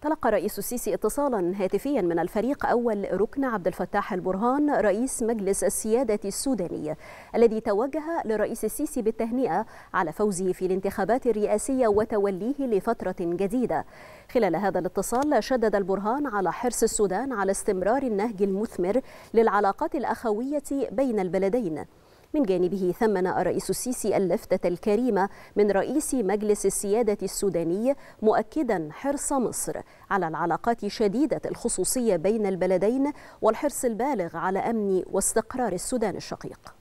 تلقى رئيس السيسي اتصالا هاتفيا من الفريق أول ركن عبد الفتاح البرهان رئيس مجلس السيادة السوداني الذي توجه لرئيس السيسي بالتهنئة على فوزه في الانتخابات الرئاسية وتوليه لفترة جديدة خلال هذا الاتصال شدد البرهان على حرص السودان على استمرار النهج المثمر للعلاقات الأخوية بين البلدين من جانبه ثمن الرئيس السيسي اللفتة الكريمة من رئيس مجلس السيادة السوداني مؤكدا حرص مصر على العلاقات شديدة الخصوصية بين البلدين والحرص البالغ على أمن واستقرار السودان الشقيق